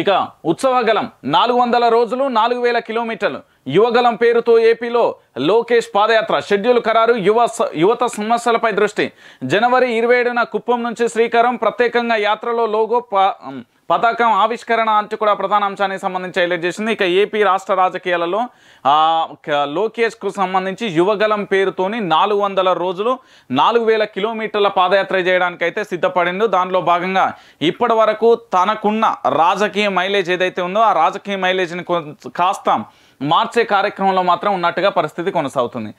ఇక ఉత్సవగలం నాలుగు వందల రోజులు నాలుగు వేల కిలోమీటర్లు యువగలం పేరుతో ఏపీలో లోకేష్ పాదయాత్ర షెడ్యూల్ ఖరారు యువ యువత సమస్యలపై దృష్టి జనవరి ఇరవై ఏడున కుప్పం నుంచి శ్రీకారం ప్రత్యేకంగా యాత్రలో లోగో పథకం ఆవిష్కరణ అంటూ కూడా ప్రధాన అంశానికి సంబంధించి హైలైట్ చేసింది ఇక ఏపీ రాష్ట్ర రాజకీయాలలో లోకేష్కు సంబంధించి యువగలం పేరుతోని నాలుగు వందల రోజులు నాలుగు వేల కిలోమీటర్ల పాదయాత్ర చేయడానికైతే సిద్ధపడిండు దానిలో భాగంగా ఇప్పటి వరకు తనకున్న రాజకీయ మైలేజ్ ఏదైతే ఉందో ఆ రాజకీయ మైలేజ్ని కాస్త మార్చే కార్యక్రమంలో మాత్రం ఉన్నట్టుగా పరిస్థితి కొనసాగుతుంది